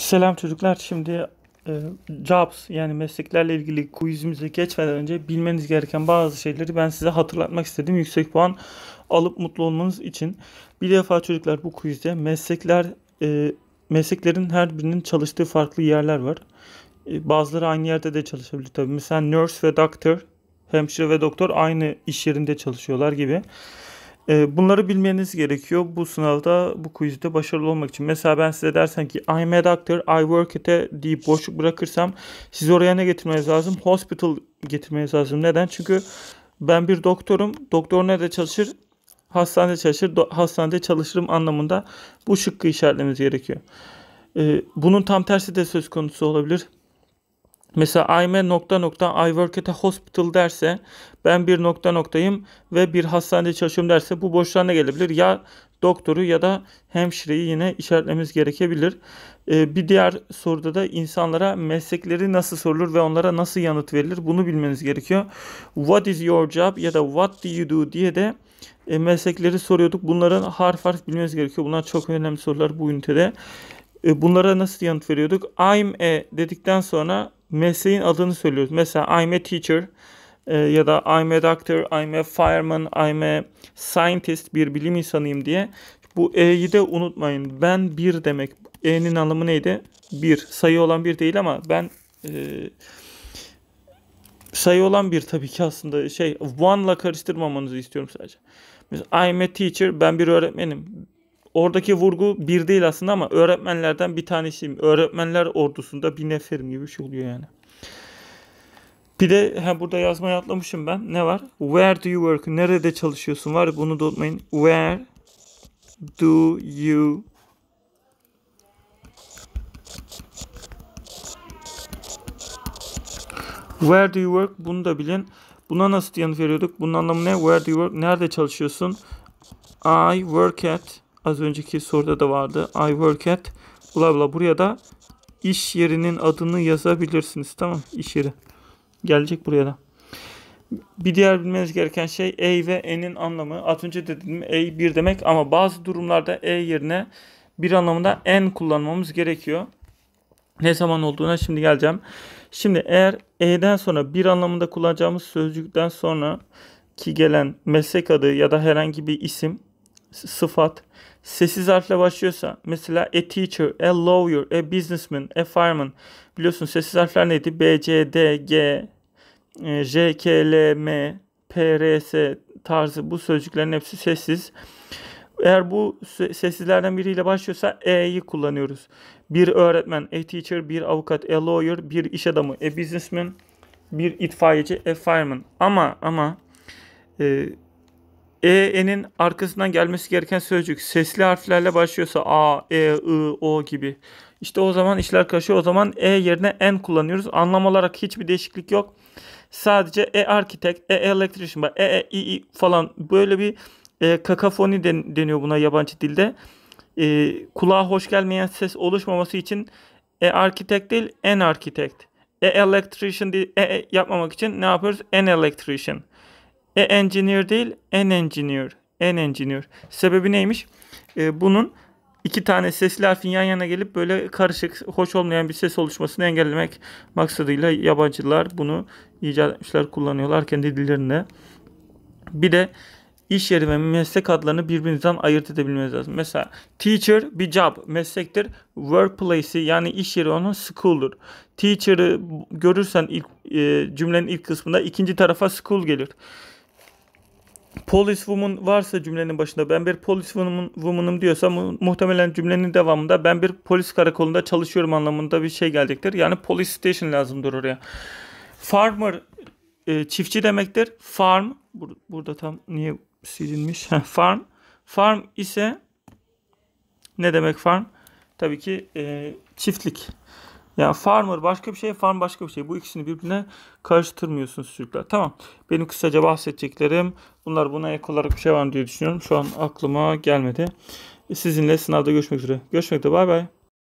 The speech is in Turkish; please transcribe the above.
Selam çocuklar. Şimdi e, jobs yani mesleklerle ilgili quizimize geçmeden önce bilmeniz gereken bazı şeyleri ben size hatırlatmak istedim. Yüksek puan alıp mutlu olmanız için. Bir defa çocuklar bu quizde meslekler e, mesleklerin her birinin çalıştığı farklı yerler var. E, bazıları aynı yerde de çalışabilir tabii. Mesela nurse ve doktor, hemşire ve doktor aynı iş yerinde çalışıyorlar gibi. Ee, bunları bilmeniz gerekiyor bu sınavda, bu quizde başarılı olmak için. Mesela ben size dersem ki I'm a doctor, I work at a deyip boşluk bırakırsam siz oraya ne getirmeniz lazım? Hospital getirmeniz lazım. Neden? Çünkü ben bir doktorum. Doktor nerede çalışır? Hastanede çalışır. Do- hastanede çalışırım anlamında bu şıkkı işaretlemeniz gerekiyor. Ee, bunun tam tersi de söz konusu olabilir. Mesela I'm a nokta nokta I work at a hospital derse ben bir nokta noktayım ve bir hastanede çalışıyorum derse bu boşluğa ne gelebilir? Ya doktoru ya da hemşireyi yine işaretlememiz gerekebilir. Ee, bir diğer soruda da insanlara meslekleri nasıl sorulur ve onlara nasıl yanıt verilir bunu bilmeniz gerekiyor. What is your job ya da what do you do diye de e, meslekleri soruyorduk. Bunların harf harf bilmeniz gerekiyor. Bunlar çok önemli sorular bu ünitede. E, bunlara nasıl yanıt veriyorduk? I'm a dedikten sonra mesleğin adını söylüyoruz. Mesela I'm a teacher e, ya da I'm a doctor, I'm a fireman, I'm a scientist bir bilim insanıyım diye. Bu E'yi de unutmayın. Ben bir demek. E'nin anlamı neydi? Bir. Sayı olan bir değil ama ben e, sayı olan bir tabii ki aslında şey one'la karıştırmamanızı istiyorum sadece. Mesela I'm a teacher. Ben bir öğretmenim oradaki vurgu bir değil aslında ama öğretmenlerden bir tanesiyim. Öğretmenler ordusunda bir neferim gibi bir şey oluyor yani. Bir de he, burada yazmayı atlamışım ben. Ne var? Where do you work? Nerede çalışıyorsun? Var bunu da unutmayın. Where do you Where do you work? Bunu da bilin. Buna nasıl yanıt veriyorduk? Bunun anlamı ne? Where do you work? Nerede çalışıyorsun? I work at Az önceki soruda da vardı. I work at bla bla. Buraya da iş yerinin adını yazabilirsiniz. Tamam iş yeri. Gelecek buraya da. Bir diğer bilmeniz gereken şey A ve N'in anlamı. Az önce dedim, A bir demek ama bazı durumlarda E yerine bir anlamında N kullanmamız gerekiyor. Ne zaman olduğuna şimdi geleceğim. Şimdi eğer E'den sonra bir anlamında kullanacağımız sözcükten sonra ki gelen meslek adı ya da herhangi bir isim sıfat sessiz harfle başlıyorsa mesela a teacher, a lawyer, a businessman, a fireman biliyorsun sessiz harfler neydi? B, C, D, G, e, J, K, L, M, P, R, S tarzı bu sözcüklerin hepsi sessiz. Eğer bu sessizlerden biriyle başlıyorsa E'yi kullanıyoruz. Bir öğretmen, a teacher, bir avukat, a lawyer, bir iş adamı, a businessman, bir itfaiyeci, a fireman. Ama ama e, e, E'nin arkasından gelmesi gereken sözcük sesli harflerle başlıyorsa A, E, I, O gibi. İşte o zaman işler karışıyor. O zaman E yerine N kullanıyoruz. Anlam olarak hiçbir değişiklik yok. Sadece E architect, E electrician, E, E, I, I falan böyle bir e, kakafoni den, deniyor buna yabancı dilde. E, kulağa hoş gelmeyen ses oluşmaması için E architect değil N architect. E electrician değil, e, e yapmamak için ne yapıyoruz? N electrician. E engineer değil, en engineer. En engineer. Sebebi neymiş? E, bunun iki tane sesli harfin yan yana gelip böyle karışık, hoş olmayan bir ses oluşmasını engellemek maksadıyla yabancılar bunu icat etmişler, kullanıyorlar kendi dillerinde. Bir de iş yeri ve meslek adlarını birbirinden ayırt edebilmemiz lazım. Mesela teacher bir job meslektir. Workplace'i yani iş yeri onun school'dur. Teacher'ı görürsen ilk e, cümlenin ilk kısmında ikinci tarafa school gelir police woman varsa cümlenin başında ben bir polis woman, woman'ım diyorsa mu, muhtemelen cümlenin devamında ben bir polis karakolunda çalışıyorum anlamında bir şey gelecektir. Yani police station lazımdır oraya. Farmer e, çiftçi demektir. Farm bur burada tam niye silinmiş? farm. Farm ise ne demek farm? Tabii ki e, çiftlik. Yani farmer başka bir şey, farm başka bir şey. Bu ikisini birbirine karıştırmıyorsunuz çocuklar. Tamam. Benim kısaca bahsedeceklerim bunlar buna ek olarak bir şey var diye düşünüyorum. Şu an aklıma gelmedi. Sizinle sınavda görüşmek üzere. Görüşmek üzere. Bay bay.